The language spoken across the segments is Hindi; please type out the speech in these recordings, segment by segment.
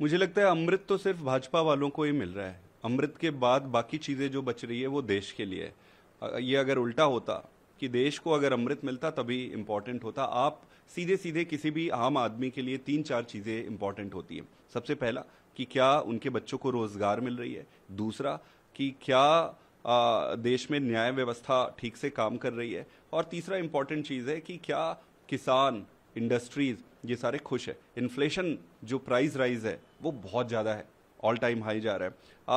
मुझे लगता है अमृत तो सिर्फ भाजपा वालों को ही मिल रहा है अमृत के बाद बाकी चीजें जो बच रही है वो देश के लिए ये अगर उल्टा होता कि देश को अगर अमृत मिलता तभी इम्पोर्टेंट होता आप सीधे सीधे किसी भी आम आदमी के लिए तीन चार चीजें इम्पोर्टेंट होती है सबसे पहला कि क्या उनके बच्चों को रोजगार मिल रही है दूसरा कि क्या आ, देश में न्याय व्यवस्था ठीक से काम कर रही है और तीसरा इम्पोर्टेंट चीज है कि क्या किसान इंडस्ट्रीज ये सारे खुश है इन्फ्लेशन जो प्राइस राइज है वो बहुत ज़्यादा है ऑल टाइम हाई जा रहा है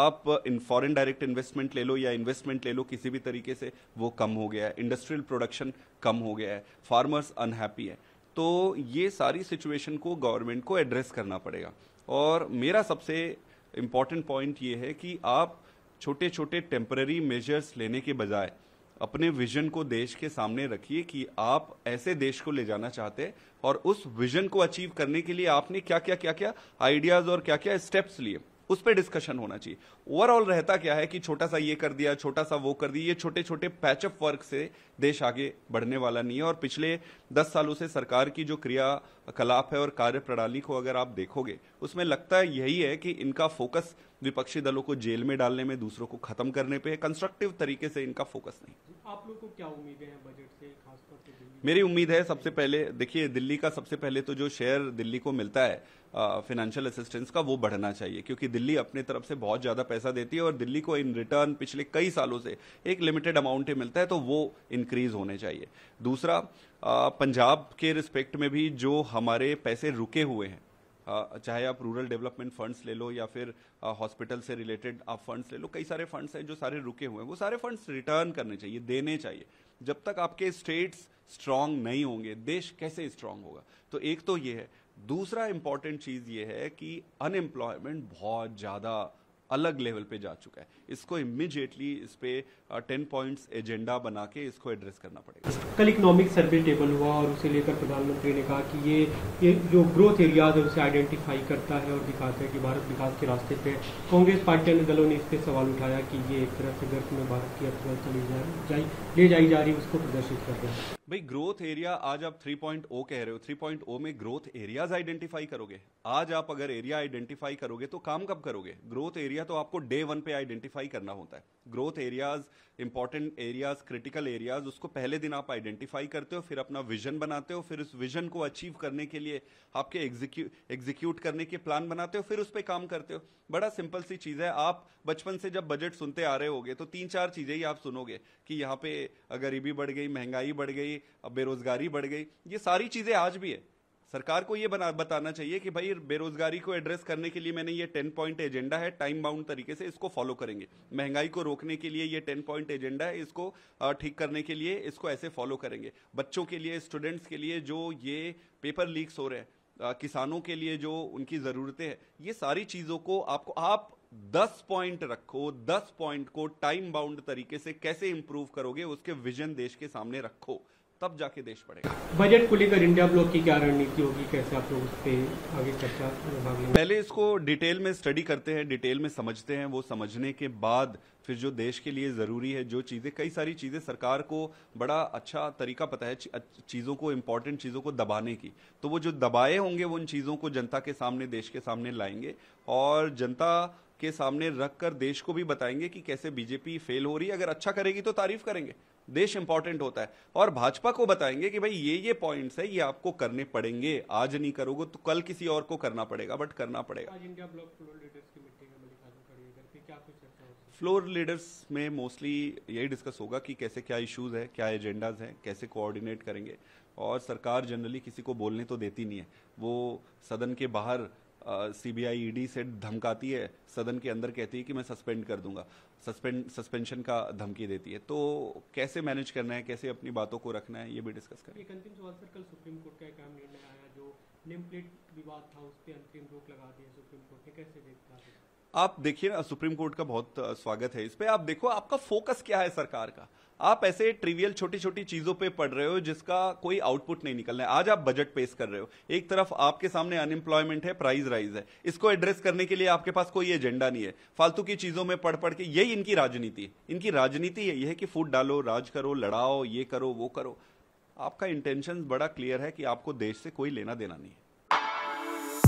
आप इन फॉरेन डायरेक्ट इन्वेस्टमेंट ले लो या इन्वेस्टमेंट ले लो किसी भी तरीके से वो कम हो गया है इंडस्ट्रियल प्रोडक्शन कम हो गया है फार्मर्स अनहैप्पी है तो ये सारी सिचुएशन को गवर्नमेंट को एड्रेस करना पड़ेगा और मेरा सबसे इम्पॉर्टेंट पॉइंट ये है कि आप छोटे छोटे टेम्पररी मेजर्स लेने के बजाय अपने विजन को देश के सामने रखिए कि आप ऐसे देश को ले जाना चाहते हैं और उस विजन को अचीव करने के लिए आपने क्या क्या क्या क्या आइडियाज और क्या क्या स्टेप्स लिए उस पर डिस्कशन होना चाहिए ओवरऑल रहता क्या है कि छोटा सा ये कर दिया छोटा सा वो कर दिया ये छोटे छोटे पैचअप वर्क से देश आगे बढ़ने वाला नहीं है और पिछले दस सालों से सरकार की जो क्रियाकलाप है और कार्य प्रणाली को अगर आप देखोगे उसमें लगता है यही है कि इनका फोकस विपक्षी दलों को जेल में डालने में दूसरों को खत्म करने पे कंस्ट्रक्टिव तरीके से इनका फोकस नहीं आप लोग को क्या उम्मीदें हैं बजट से खासतौर से मेरी उम्मीद है सबसे पहले देखिए दिल्ली का सबसे पहले तो जो शेयर दिल्ली को मिलता है फाइनेंशियल असिस्टेंस का वो बढ़ना चाहिए क्योंकि दिल्ली अपने तरफ से बहुत ज़्यादा पैसा देती है और दिल्ली को इन रिटर्न पिछले कई सालों से एक लिमिटेड अमाउंट ही मिलता है तो वो इंक्रीज होने चाहिए दूसरा आ, पंजाब के रिस्पेक्ट में भी जो हमारे पैसे रुके हुए हैं चाहे आप रूरल डेवलपमेंट फंड्स ले लो या फिर हॉस्पिटल से रिलेटेड आप फंड्स ले लो कई सारे फंड्स हैं जो सारे रुके हुए हैं वो सारे फंड्स रिटर्न करने चाहिए देने चाहिए जब तक आपके स्टेट्स स्ट्रांग नहीं होंगे देश कैसे स्ट्रांग होगा तो एक तो ये है दूसरा इंपॉर्टेंट चीज ये है कि अनएम्प्लॉयमेंट बहुत ज्यादा अलग लेवल पे जा चुका है इसको इमीजिएटली इस पे टेन पॉइंट्स एजेंडा बना के इसको एड्रेस करना पड़ेगा कल इकोनॉमिक सर्वे टेबल हुआ और उसे लेकर प्रधानमंत्री ने कहा कि ये, ये जो ग्रोथ एरियाज है उसे आइडेंटिफाई करता है और दिखाता है कि भारत विकास के रास्ते पे कांग्रेस पार्टी अन्य दलों ने इस पर सवाल उठाया कि ये एक तरह से गर्भ में भारत की अर्थव्यवस्था ले जाए ले जाई जा रही उसको प्रदर्शित कर रहे हैं भाई ग्रोथ एरिया आज आप 3.0 कह रहे हो 3.0 में ग्रोथ एरियाज आइडेंटिफाई करोगे आज आप अगर एरिया आइडेंटिफाई करोगे तो काम कब करोगे ग्रोथ एरिया तो आपको डे वन पे आइडेंटिफाई करना होता है growth areas important areas critical areas उसको पहले दिन आप आइडेंटिफाई करते हो फिर अपना विजन बनाते हो फिर उस विजन को अचीव करने के लिए आपके एग्जीक्यूट करने के प्लान बनाते हो फिर उस पर काम करते हो बड़ा सिंपल सी चीज है आप बचपन से जब बजट सुनते आ रहे होगे तो तीन चार चीजें ही आप सुनोगे कि यहाँ पे गरीबी बढ़ गई महंगाई बढ़ गई गई अब बेरोजगारी बढ़ गई ये सारी चीजें आज भी है सरकार को ये बना बताना चाहिए कि भाई बेरोजगारी को एड्रेस करने के लिए मैंने ये टेन पॉइंट एजेंडा है टाइम बाउंड तरीके से इसको फॉलो करेंगे महंगाई को रोकने के लिए ये टेन पॉइंट एजेंडा है इसको ठीक करने के लिए इसको ऐसे फॉलो करेंगे बच्चों के लिए स्टूडेंट्स के लिए जो ये पेपर लीक्स हो रहे हैं किसानों के लिए जो उनकी ज़रूरतें हैं ये सारी चीज़ों को आपको आप दस पॉइंट रखो दस पॉइंट को टाइम बाउंड तरीके से कैसे इंप्रूव करोगे उसके विजन देश के सामने रखो तब जाके देश पड़ेगा बजट को लेकर इंडिया ब्लॉक की क्या रणनीति होगी कैसे आप लोग आगे चर्चा पहले इसको डिटेल में स्टडी करते हैं डिटेल में समझते हैं वो समझने के बाद फिर जो देश के लिए ज़रूरी है जो चीज़ें कई सारी चीज़ें सरकार को बड़ा अच्छा तरीका पता है चीज़ों को इम्पोर्टेंट चीज़ों को दबाने की तो वो जो दबाए होंगे वो उन चीज़ों को जनता के सामने देश के सामने लाएंगे और जनता के सामने रख कर देश को भी बताएंगे कि कैसे बीजेपी फेल हो रही है अगर अच्छा करेगी तो तारीफ करेंगे देश इंपॉर्टेंट होता है और भाजपा को बताएंगे कि भाई ये ये पॉइंट्स है ये आपको करने पड़ेंगे आज नहीं करोगे तो कल किसी और को करना पड़ेगा बट करना पड़ेगा फ्लोर लीडर्स में मोस्टली यही डिस्कस होगा कि कैसे क्या इश्यूज है क्या एजेंडाज हैं कैसे कोऑर्डिनेट करेंगे और सरकार जनरली किसी को बोलने तो देती नहीं है वो सदन के बाहर सीबीआई ईडी e से धमकाती है सदन के अंदर कहती है कि मैं सस्पेंड कर दूंगा सस्पेंड सस्पेंशन का धमकी देती है तो कैसे मैनेज करना है कैसे अपनी बातों को रखना है ये भी डिस्कस करें एक अंतिम सवाल सर कल सुप्रीम कोर्ट का एक अहम निर्णय आया जो नेम प्लेट विवाद था उस पर अंतिम रोक लगा दी सुप्रीम कोर्ट ने कैसे देखता है आप देखिए ना सुप्रीम कोर्ट का बहुत स्वागत है इस पे आप देखो आपका फोकस क्या है सरकार का आप ऐसे ट्रिवियल छोटी छोटी चीजों पे पढ़ रहे हो जिसका कोई आउटपुट नहीं निकलना है आज आप बजट पेश कर रहे हो एक तरफ आपके सामने अनएम्प्लॉयमेंट है प्राइस राइज है इसको एड्रेस करने के लिए आपके पास कोई एजेंडा नहीं है फालतू की चीजों में पढ़ पढ़ के यही इनकी राजनीति है इनकी राजनीति यही है कि फूट डालो राज करो लड़ाओ ये करो वो करो आपका इंटेंशन बड़ा क्लियर है कि आपको देश से कोई लेना देना नहीं है